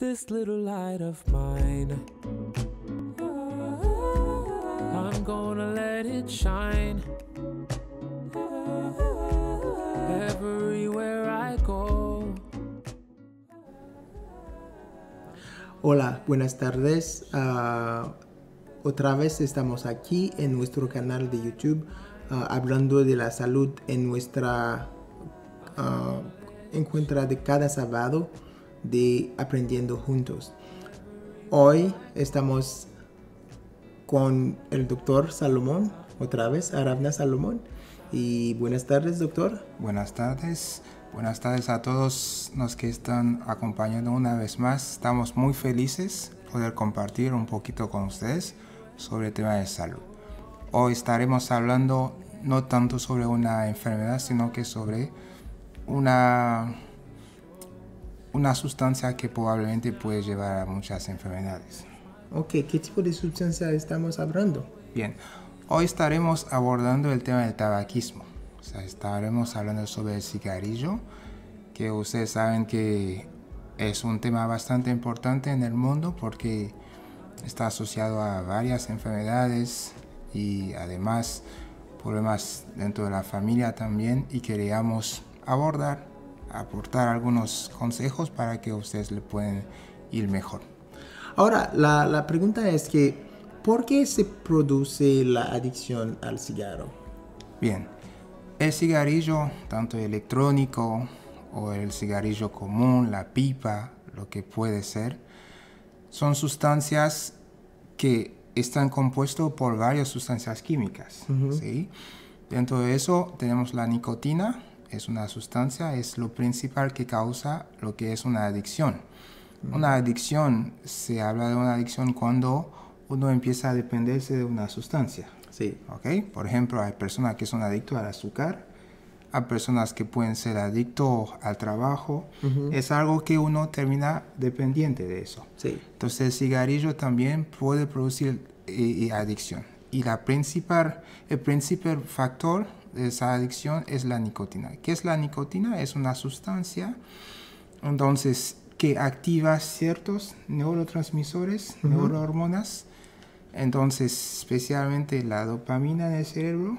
This little light of mine, I'm gonna let it shine. Everywhere I go. Hola, buenas tardes. Ah, otra vez estamos aquí en nuestro canal de YouTube ah, hablando de la salud en nuestra ah, encuentra de cada sábado de Aprendiendo Juntos. Hoy estamos con el doctor Salomón, otra vez, Aravna Salomón. Y buenas tardes, doctor. Buenas tardes. Buenas tardes a todos los que están acompañando una vez más. Estamos muy felices poder compartir un poquito con ustedes sobre el tema de salud. Hoy estaremos hablando no tanto sobre una enfermedad, sino que sobre una una sustancia que probablemente puede llevar a muchas enfermedades. Ok, ¿qué tipo de sustancia estamos hablando? Bien, hoy estaremos abordando el tema del tabaquismo. O sea, estaremos hablando sobre el cigarrillo, que ustedes saben que es un tema bastante importante en el mundo porque está asociado a varias enfermedades y además problemas dentro de la familia también y queríamos abordar aportar algunos consejos para que ustedes le puedan ir mejor. Ahora, la, pregunta es que, ¿por qué se produce la adicción al cigarro? Bien, el cigarrillo, tanto electrónico o el cigarrillo común, la pipa, lo que puede ser, son sustancias que están compuestas por varias sustancias químicas. Dentro de eso tenemos la nicotina, es una sustancia, es lo principal que causa lo que es una adicción. Una adicción, se habla de una adicción cuando uno empieza a dependerse de una sustancia. Sí. ok Por ejemplo, hay personas que son adictos al azúcar, hay personas que pueden ser adictos al trabajo. Es algo que uno termina dependiente de eso. Sí. Entonces, el cigarrillo también puede producir eh, eh, adicción. Y la principal, el principal factor esa adicción es la nicotina. ¿Qué es la nicotina? Es una sustancia, entonces, que activa ciertos neurotransmisores, neurohormonas, entonces, especialmente la dopamina en el cerebro.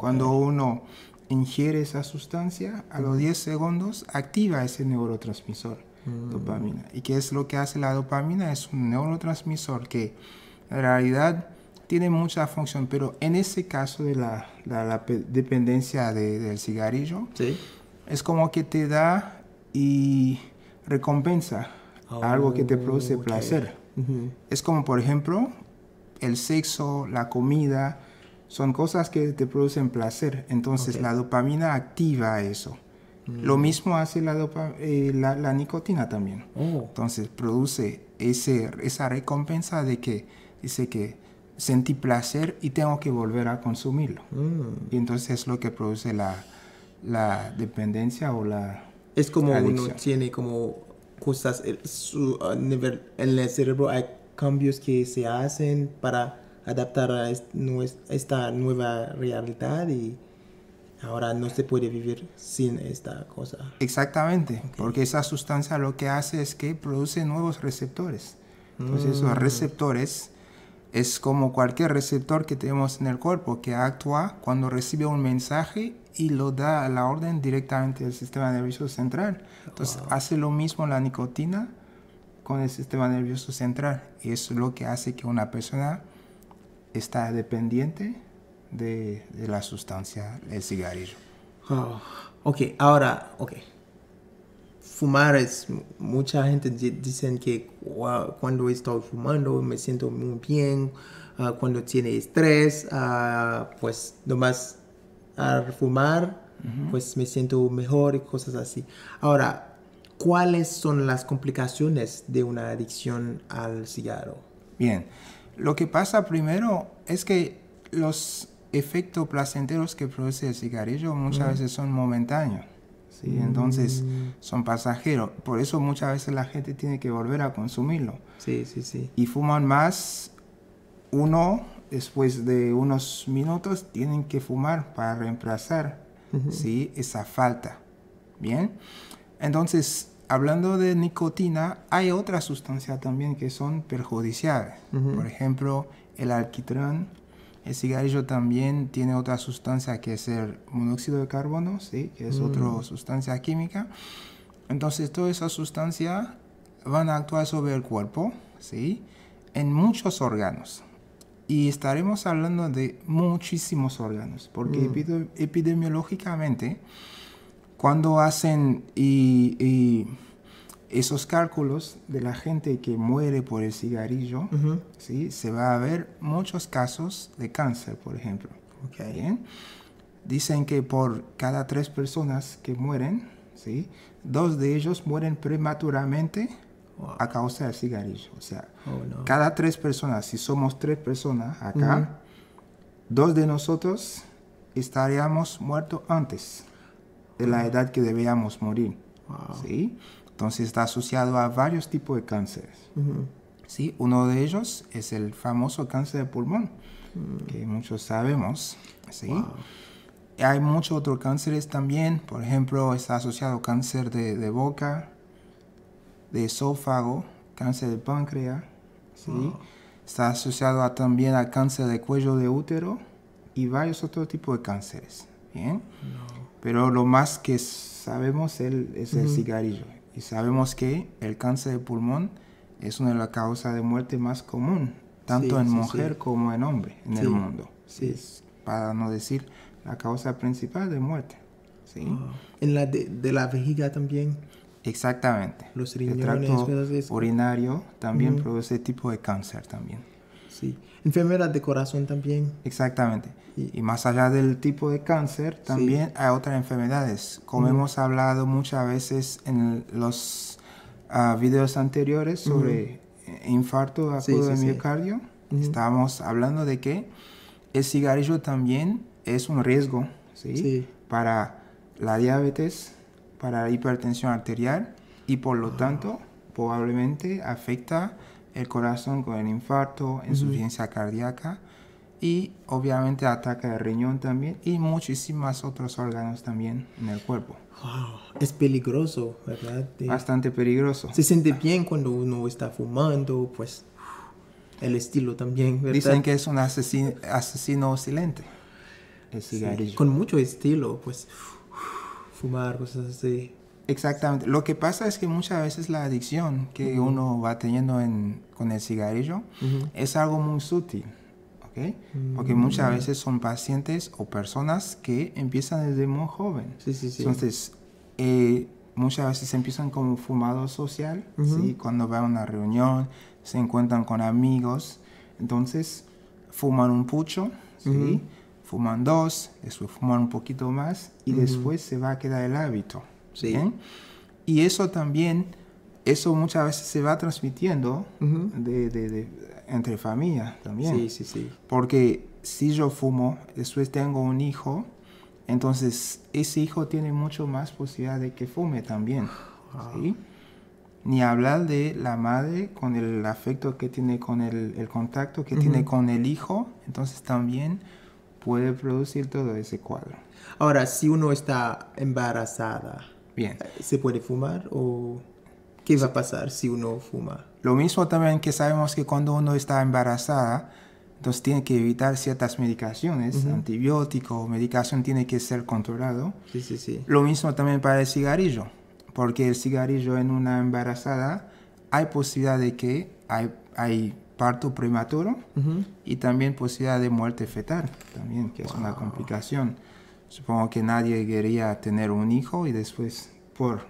Cuando uno ingiere esa sustancia, a los 10 segundos activa ese neurotransmisor, mm. dopamina. ¿Y qué es lo que hace la dopamina? Es un neurotransmisor que en realidad tiene mucha función, pero en ese caso de la, dependencia del cigarrillo, es como que te da y recompensa oh, algo que te produce placer. Es como, por ejemplo, el sexo, la comida, son cosas que te producen placer. Entonces la dopamina activa eso. Lo mm. mismo hace la, eh, nicotina también. Oh. Entonces produce esa recompensa de que dice que sentí placer y tengo que volver a consumirlo. Mm. Y entonces es lo que produce la, la dependencia o la... Es como uno tiene como cosas, su, nivel, en el cerebro hay cambios que se hacen para adaptar a esta nueva realidad y ahora no se puede vivir sin esta cosa. Exactamente, porque esa sustancia lo que hace es que produce nuevos receptores. Entonces mm. esos receptores es como cualquier receptor que tenemos en el cuerpo que actúa cuando recibe un mensaje y lo da a la orden directamente del sistema nervioso central. Entonces hace lo mismo la nicotina con el sistema nervioso central y es lo que hace que una persona está dependiente de, la sustancia, el cigarrillo. Ok, ahora, ok, fumar es, mucha gente dicen que cuando estoy fumando me siento muy bien, ah, cuando tiene estrés, ah, pues nomás al fumar, pues me siento mejor y cosas así. Ahora, ¿cuáles son las complicaciones de una adicción al cigarro? Bien, lo que pasa primero es que los efectos placenteros que produce el cigarrillo muchas veces son momentáneos. ¿sí? Entonces son pasajeros. Por eso muchas veces la gente tiene que volver a consumirlo. Sí, sí, sí. Y fuman más uno, después de unos minutos, tienen que fumar para reemplazar esa falta. Bien. Entonces, hablando de nicotina, hay otras sustancias también que son perjudiciales. Por ejemplo, el alquitrán el cigarrillo también tiene otra sustancia que es el monóxido de carbono, ¿sí? que es otra mm. sustancia química. Entonces, todas esas sustancias van a actuar sobre el cuerpo, ¿sí? en muchos órganos. Y estaremos hablando de muchísimos órganos, porque mm. epidemiológicamente, cuando hacen y esos cálculos de la gente que muere por el cigarrillo, ¿sí? se va a ver muchos casos de cáncer, por ejemplo. Okay. Dicen que por cada tres personas que mueren, ¿sí? dos de ellos mueren prematuramente a causa del cigarrillo. O sea, oh, cada tres personas, si somos tres personas acá, dos de nosotros estaríamos muertos antes de la edad que debíamos morir. ¿sí? Entonces está asociado a varios tipos de cánceres. ¿sí? Uno de ellos es el famoso cáncer de pulmón, mm. que muchos sabemos. ¿sí? Hay muchos otros cánceres también, por ejemplo, está asociado cáncer de, boca, de esófago, cáncer de páncreas, ¿sí? está asociado también a cáncer de cuello de útero y varios otros tipos de cánceres. ¿bien? Pero lo más que sabemos es el cigarrillo sabemos que el cáncer de pulmón es una de las causas de muerte más común, tanto en mujer como en hombre en el mundo. Sí. para no decir la causa principal de muerte. ¿sí? Ah, en la de, la vejiga también. Exactamente. el tracto urinario también produce tipo de cáncer también. Sí. Enfermeras de corazón también. Exactamente. Y más allá del tipo de cáncer, también hay otras enfermedades. Como hemos hablado muchas veces en los ah, videos anteriores sobre eh, infarto acudo de miocardio, estábamos hablando de que el cigarrillo también es un riesgo para la diabetes, para la hipertensión arterial y por lo ah. tanto probablemente afecta el corazón con el infarto, insuficiencia cardíaca y obviamente ataque de riñón también y muchísimos otros órganos también en el cuerpo. Wow, es peligroso, ¿verdad? Bastante peligroso. Se siente bien cuando uno está fumando, pues el estilo también, ¿verdad? Dicen que es un asesino, asesino silente. El cigarrillo. con mucho estilo, pues fumar, cosas así. Exactamente. Lo que pasa es que muchas veces la adicción que uno va teniendo con el cigarrillo es algo muy sutil. ¿ok? Porque mm. muchas veces son pacientes o personas que empiezan desde muy joven. Entonces, eh, muchas veces empiezan como fumado social. ¿sí? Cuando van a una reunión, se encuentran con amigos. Entonces, fuman un pucho. ¿sí? Fuman dos, después fuman un poquito más y después se va a quedar el hábito. Y eso también, eso muchas veces se va transmitiendo de, entre familia también. Sí, Porque si yo fumo, después tengo un hijo, entonces ese hijo tiene mucho más posibilidad de que fume también. Ah. Ni hablar de la madre con el afecto que tiene, con el, contacto que tiene con el hijo, entonces también puede producir todo ese cuadro. Ahora, si uno está embarazada, Bien. ¿Se puede fumar o qué va a pasar si uno fuma? Lo mismo también que sabemos que cuando uno está embarazada, entonces tiene que evitar ciertas medicaciones, antibióticos, medicación tiene que ser controlado. Sí, sí, sí. Lo mismo también para el cigarrillo, porque el cigarrillo en una embarazada hay posibilidad de que hay, parto prematuro y también posibilidad de muerte fetal, también, que es una complicación. Supongo que nadie quería tener un hijo y después por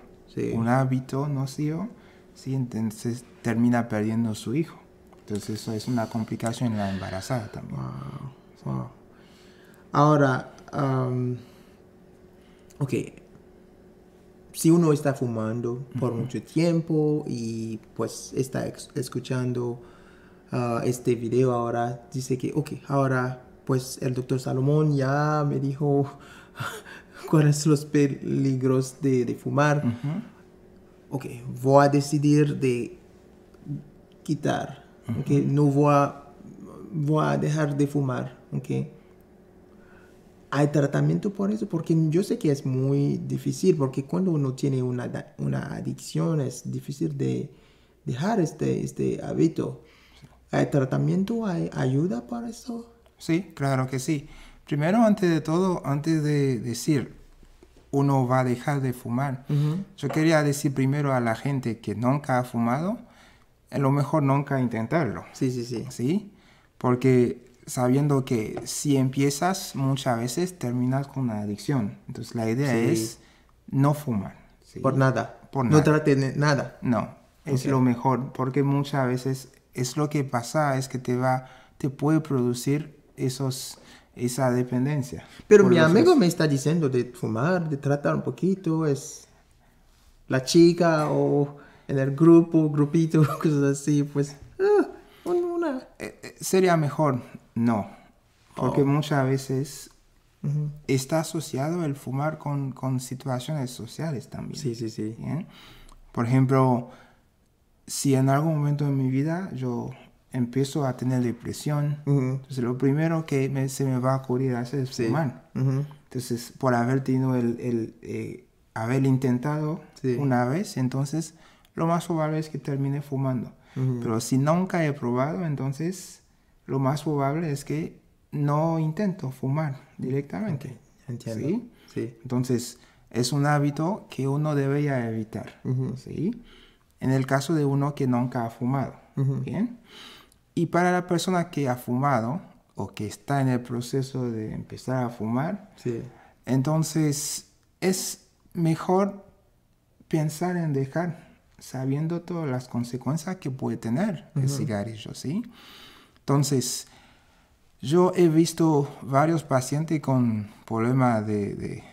un hábito nocivo, sí, entonces termina perdiendo su hijo. Entonces eso es una complicación en la embarazada también. Ahora, ok, si uno está fumando por mucho tiempo y pues está escuchando ah, este video ahora, dice que, ok, ahora pues el doctor Salomón ya me dijo cuáles son los peligros de, fumar. Ok, voy a decidir de quitar, no voy a, dejar de fumar. Okay? ¿Hay tratamiento para eso? Porque yo sé que es muy difícil, porque cuando uno tiene una, adicción es difícil de dejar este, este hábito. ¿Hay tratamiento? ¿Hay ayuda para eso? Sí, claro que sí. Primero, antes de todo, antes de decir uno va a dejar de fumar, yo quería decir primero a la gente que nunca ha fumado, a lo mejor nunca intentarlo. Sí, sí, sí. Sí, porque sabiendo que si empiezas muchas veces terminas con una adicción. Entonces la idea es no fumar. Por nada. Por nada. No traten nada. No, es lo mejor porque muchas veces es lo que pasa, es que te va, te puede producir esos, esa dependencia. Pero mi amigo me está diciendo de fumar, de tratar un poquito, es la chica o en el grupo, grupito, cosas así, pues ah, una... Eh, eh, sería mejor no, porque oh. muchas veces está asociado el fumar con, situaciones sociales también. Sí, sí, sí. Por ejemplo, si en algún momento de mi vida yo empiezo a tener depresión. Entonces, lo primero que se me va a ocurrir hacer es fumar. Entonces, por haber tenido el, eh, haber intentado una vez, entonces lo más probable es que termine fumando. Pero si nunca he probado, entonces lo más probable es que no intento fumar directamente. Entiendo. ¿Sí? Entonces, es un hábito que uno debería evitar. En el caso de uno que nunca ha fumado. ¿Bien? Y para la persona que ha fumado o que está en el proceso de empezar a fumar, sí. entonces es mejor pensar en dejar, sabiendo todas las consecuencias que puede tener el cigarrillo, ¿sí? Entonces, yo he visto varios pacientes con problemas de,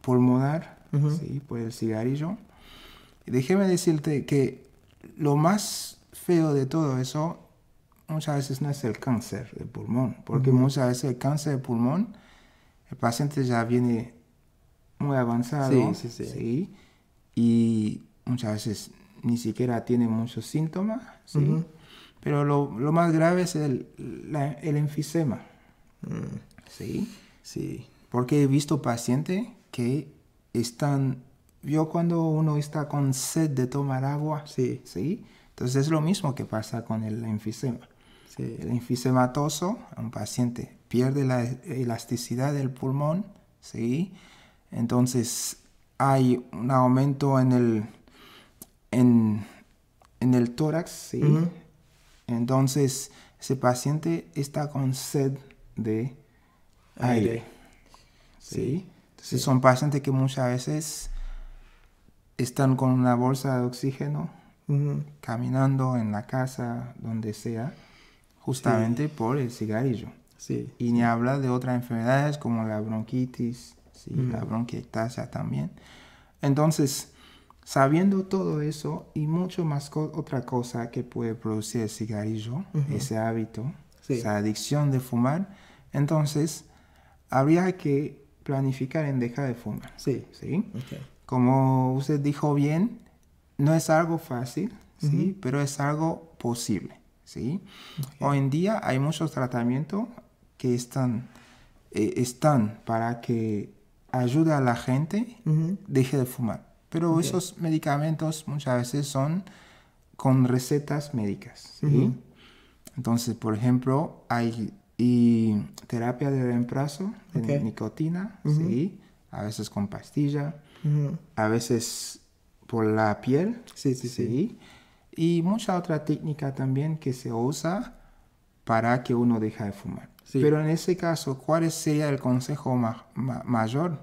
pulmonar, ¿sí? Por el cigarrillo. déjeme decirte que lo más feo de todo eso muchas veces no es el cáncer de pulmón, porque muchas veces el cáncer de pulmón, el paciente ya viene muy avanzado, y muchas veces ni siquiera tiene muchos síntomas, pero lo, más grave es el, enfisema, ¿sí? Porque he visto pacientes que están, yo cuando uno está con sed de tomar agua, sí. ¿sí? Entonces es lo mismo que pasa con el enfisema. Este, el infisematoso, un paciente pierde la elasticidad del pulmón, ¿sí? entonces hay un aumento en el, en, el tórax, entonces ese paciente está con sed de aire. Entonces son pacientes que muchas veces están con una bolsa de oxígeno, caminando en la casa, donde sea justamente por el cigarrillo. Sí. Y ni habla de otras enfermedades como la bronquitis, ¿sí? Mm. la bronquiectasia también. Entonces, sabiendo todo eso y mucho más otra cosa que puede producir el cigarrillo, ese hábito, esa adicción de fumar, entonces habría que planificar en dejar de fumar. Sí. ¿sí? Como usted dijo bien, no es algo fácil, ¿sí? pero es algo posible. ¿sí? Hoy en día hay muchos tratamientos que están, eh, están para que ayude a la gente a deje de fumar. Pero esos medicamentos muchas veces son con recetas médicas. Entonces, por ejemplo, hay terapia de reemplazo de nicotina, a veces con pastilla, a veces por la piel. sí, sí. ¿sí? y mucha otra técnica también que se usa para que uno deje de fumar. Pero en ese caso, ¿cuál sería el consejo mayor?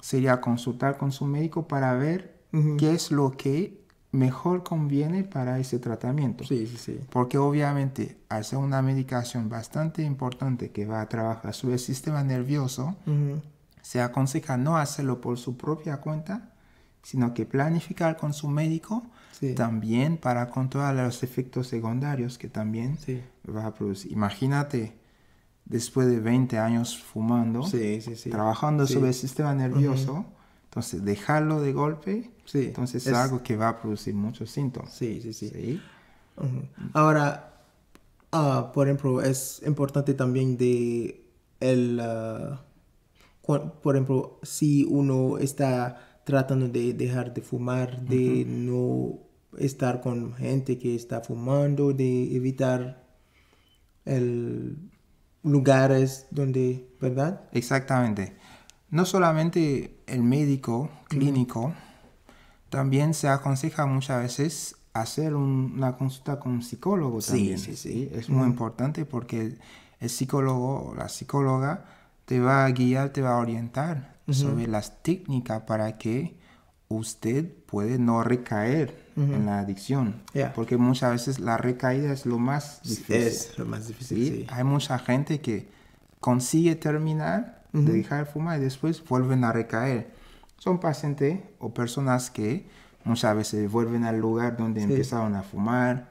Sería consultar con su médico para ver qué es lo que mejor conviene para ese tratamiento. Sí, sí, sí. Porque obviamente hacer una medicación bastante importante que va a trabajar sobre el sistema nervioso, se aconseja no hacerlo por su propia cuenta, sino que planificar con su médico también para controlar los efectos secundarios que también va a producir. Imagínate, después de 20 años fumando, trabajando sobre el sistema nervioso, entonces dejarlo de golpe, entonces es... algo que va a producir muchos síntomas. Sí, sí, sí. Ahora, ah, por ejemplo, es importante también de el... Ah, por ejemplo, si uno está tratando de dejar de fumar, de no estar con gente que está fumando, de evitar el lugares donde, ¿verdad? Exactamente. No solamente el médico clínico, también se aconseja muchas veces hacer una consulta con un psicólogo también. Sí, sí, Es muy importante porque el, psicólogo o la psicóloga te va a guiar, te va a orientar sobre las técnicas para que usted puede no recaer en la adicción. Porque muchas veces la recaída es lo más difícil. Es lo más difícil, Hay mucha gente que consigue terminar de dejar de fumar y después vuelven a recaer. Son pacientes o personas que muchas veces vuelven al lugar donde empezaron a fumar,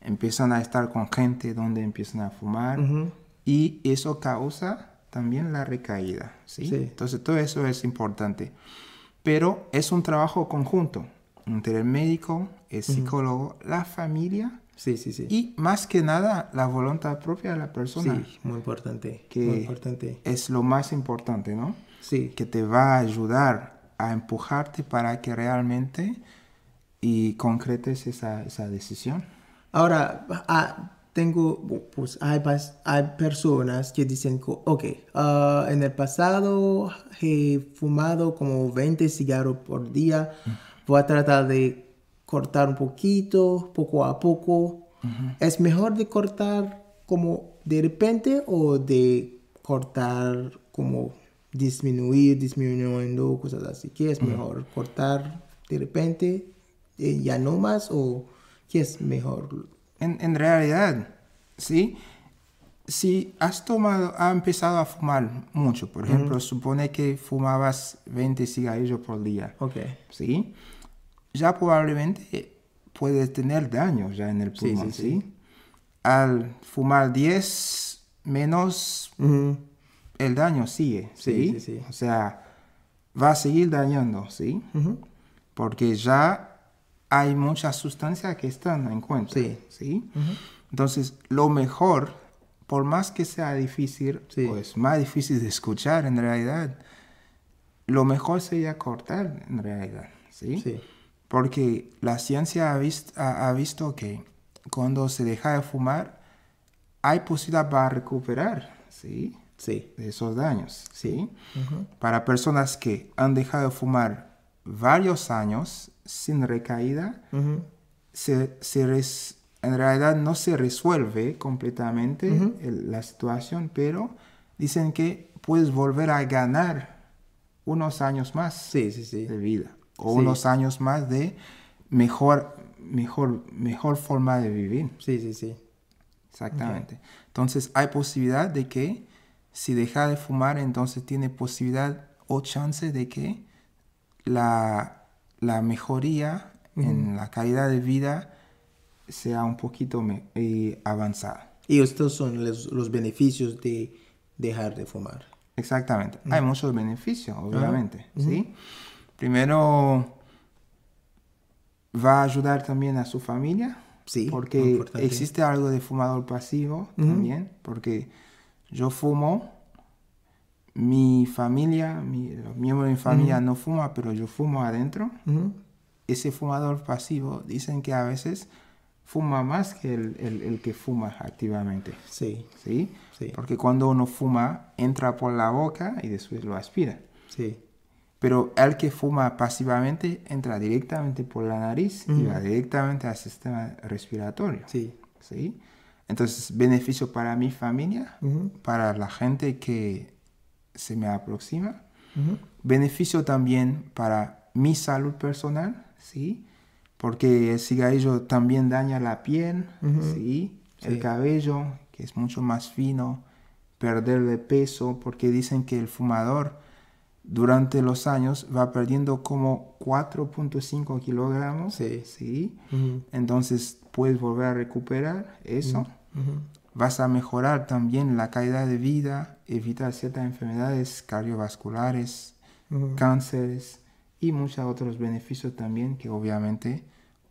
empiezan a estar con gente donde empiezan a fumar y eso causa también la recaída, ¿sí? Entonces todo eso es importante. Pero es un trabajo conjunto entre el médico, el psicólogo, la familia. Sí, sí, sí. Y más que nada, la voluntad propia de la persona. Sí, muy importante. Que importante. es lo más importante, ¿no? Sí. Que te va a ayudar a empujarte para que realmente y concretes esa, esa decisión. Ahora, ah, tengo, pues hay, personas que dicen, ok, ah, en el pasado he fumado como 20 cigarros por día. Mm voy a tratar de cortar un poquito, poco a poco. ¿Es mejor de cortar como de repente o de cortar como disminuir, disminuyendo, cosas así? ¿Qué es mejor? ¿Cortar de repente eh, ya no más o qué es mejor? En, en realidad, sí si has tomado, ha empezado a fumar mucho, por ejemplo, supone que fumabas 20 cigarrillos por día. Ok. ¿Sí? Ya probablemente puedes tener daño ya en el pulmón, ¿sí? sí, Al fumar 10 menos, el daño sigue, ¿sí? ¿sí? O sea, va a seguir dañando, ¿sí? Porque ya hay muchas sustancias que están en cuenta, ¿sí? ¿sí? Entonces, lo mejor por más que sea difícil, pues más difícil de escuchar en realidad, lo mejor sería cortar en realidad, ¿sí? Porque la ciencia ha, visto que cuando se deja de fumar, hay posibilidad para recuperar, ¿sí? Sí. De esos daños, ¿sí? Para personas que han dejado de fumar varios años sin recaída, se, se, en realidad no se resuelve completamente la situación, pero dicen que puedes volver a ganar unos años más de vida o unos años más de mejor, mejor, mejor forma de vivir. Sí, sí, sí. Exactamente. Entonces hay posibilidad de que si deja de fumar, entonces tiene posibilidad o chance de que la, mejoría en la calidad de vida sea un poquito eh, avanzada. Y estos son los, beneficios de dejar de fumar. Exactamente. Hay muchos beneficios, obviamente. ¿sí? Primero, va a ayudar también a su familia. Sí. Porque existe algo de fumador pasivo también. Porque yo fumo, mi familia, mi, los miembros de mi familia no fuma, pero yo fumo adentro. Ese fumador pasivo dicen que a veces fuma más que el, que fuma activamente. Sí. sí. Porque cuando uno fuma, entra por la boca y después lo aspira. Sí. Pero el que fuma pasivamente entra directamente por la nariz y mm. va directamente al sistema respiratorio. Sí. ¿Sí? Entonces, beneficio para mi familia, para la gente que se me aproxima. Beneficio también para mi salud personal, ¿sí? porque el cigarrillo también daña la piel, el cabello, que es mucho más fino, perder de peso, porque dicen que el fumador durante los años va perdiendo como 4.5 kilogramos, sí. entonces puedes volver a recuperar eso. Vas a mejorar también la calidad de vida, evitar ciertas enfermedades cardiovasculares, cánceres y muchos otros beneficios también que obviamente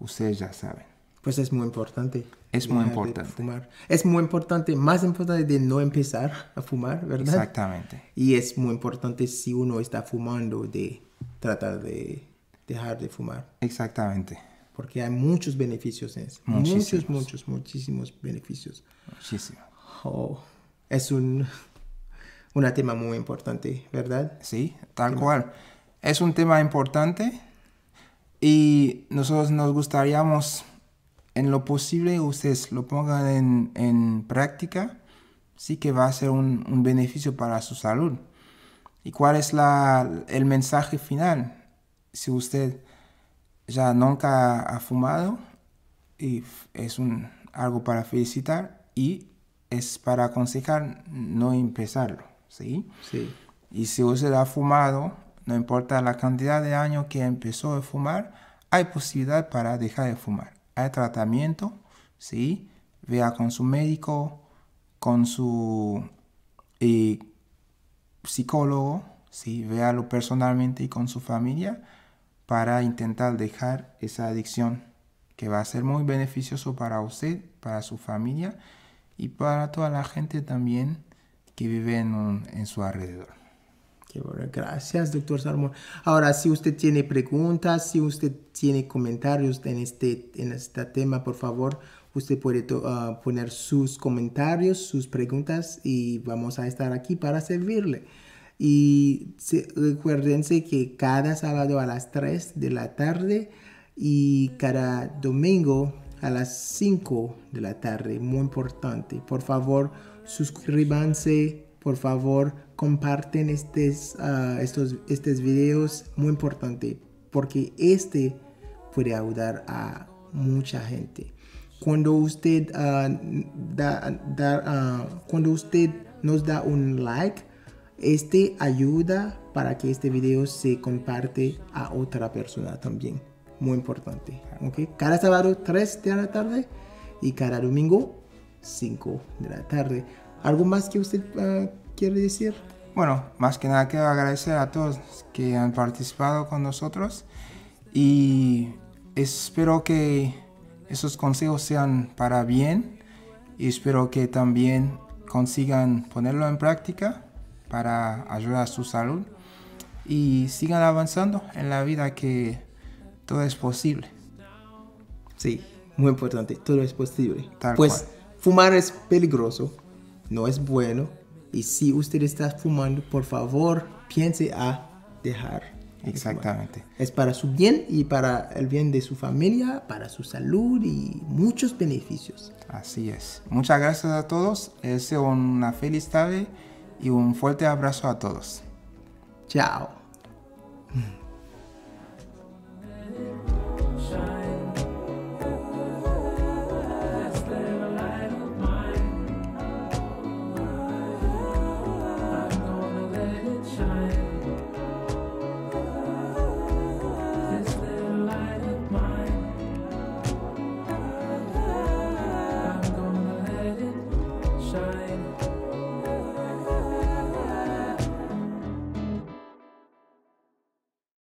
ustedes ya saben. Pues es muy importante. Es muy importante. Fumar. Es muy importante, más importante de no empezar a fumar, ¿verdad? Exactamente. Y es muy importante si uno está fumando de tratar de dejar de fumar. Exactamente. Porque hay muchos beneficios en eso. Muchísimos. Muchos, muchísimos beneficios. Muchísimos. Oh, es un, tema muy importante, ¿verdad? Sí, tal cual. Es un tema importante y nosotros nos gustaríamos, en lo posible, ustedes lo pongan en, práctica, sí que va a ser un, beneficio para su salud. ¿Y cuál es el mensaje final? Si usted ya nunca ha fumado, y es un, algo para felicitar y es para aconsejar no empezarlo, ¿sí? Sí. Y si usted ha fumado no importa la cantidad de años que empezó a fumar, hay posibilidad para dejar de fumar. Hay tratamiento, ¿sí? Vea con su médico, con su eh, psicólogo, ¿sí? Véalo personalmente y con su familia para intentar dejar esa adicción que va a ser muy beneficioso para usted, para su familia y para toda la gente también que vive en su alrededor. Gracias, doctor Salmón. Ahora, si usted tiene preguntas, si usted tiene comentarios en este, en este tema, por favor, usted puede ah, poner sus comentarios, sus preguntas y vamos a estar aquí para servirle. Y recuérdense que cada sábado a las 3 de la tarde y cada domingo a las 5 de la tarde, muy importante. Por favor, suscríbanse por favor comparten ah, estos, estos videos, muy importante, porque este puede ayudar a mucha gente. Cuando usted, ah, da, ah, cuando usted nos da un like, este ayuda para que este video se comparte a otra persona también. Muy importante. ¿okay? Cada sábado 3 de la tarde y cada domingo 5 de la tarde. ¿Algo más que usted ah, quiere decir? Bueno, más que nada quiero agradecer a todos que han participado con nosotros y espero que esos consejos sean para bien y espero que también consigan ponerlo en práctica para ayudar a su salud y sigan avanzando en la vida que todo es posible. Sí, muy importante, todo es posible. pues fumar es peligroso, no es bueno. Y si usted está fumando, por favor, piense a dejar. Exactamente. Es para su bien y para el bien de su familia, para su salud y muchos beneficios. Así es. Muchas gracias a todos. Es una feliz tarde y un fuerte abrazo a todos. Chao.